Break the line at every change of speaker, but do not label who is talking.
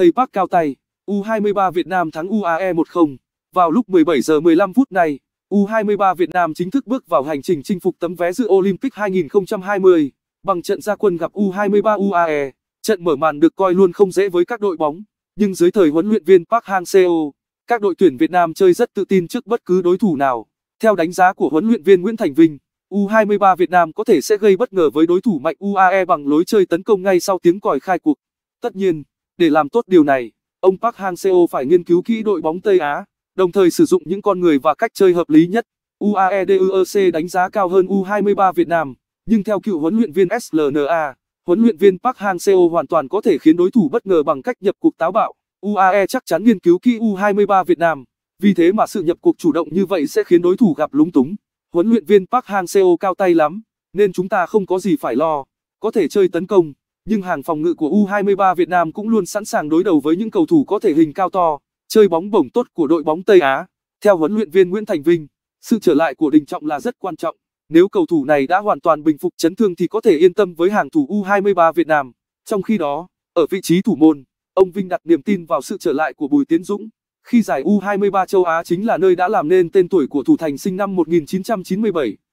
Thầy Park cao tay, U23 Việt Nam thắng UAE 1-0. Vào lúc 17 giờ 15 phút này, U23 Việt Nam chính thức bước vào hành trình chinh phục tấm vé dự Olympic 2020 bằng trận gia quân gặp U23 UAE. Trận mở màn được coi luôn không dễ với các đội bóng, nhưng dưới thời huấn luyện viên Park Hang-seo, các đội tuyển Việt Nam chơi rất tự tin trước bất cứ đối thủ nào. Theo đánh giá của huấn luyện viên Nguyễn Thành Vinh, U23 Việt Nam có thể sẽ gây bất ngờ với đối thủ mạnh UAE bằng lối chơi tấn công ngay sau tiếng còi khai cuộc. Tất nhiên, để làm tốt điều này, ông Park Hang-seo phải nghiên cứu kỹ đội bóng Tây Á, đồng thời sử dụng những con người và cách chơi hợp lý nhất. UAE DUEC đánh giá cao hơn U23 Việt Nam, nhưng theo cựu huấn luyện viên SLNA, huấn luyện viên Park Hang-seo hoàn toàn có thể khiến đối thủ bất ngờ bằng cách nhập cuộc táo bạo. UAE chắc chắn nghiên cứu kỹ U23 Việt Nam, vì thế mà sự nhập cuộc chủ động như vậy sẽ khiến đối thủ gặp lúng túng. Huấn luyện viên Park Hang-seo cao tay lắm, nên chúng ta không có gì phải lo, có thể chơi tấn công nhưng hàng phòng ngự của U23 Việt Nam cũng luôn sẵn sàng đối đầu với những cầu thủ có thể hình cao to, chơi bóng bổng tốt của đội bóng Tây Á. Theo huấn luyện viên Nguyễn Thành Vinh, sự trở lại của Đình Trọng là rất quan trọng. Nếu cầu thủ này đã hoàn toàn bình phục chấn thương thì có thể yên tâm với hàng thủ U23 Việt Nam. Trong khi đó, ở vị trí thủ môn, ông Vinh đặt niềm tin vào sự trở lại của Bùi Tiến Dũng. Khi giải U23 châu Á chính là nơi đã làm nên tên tuổi của thủ thành sinh năm 1997.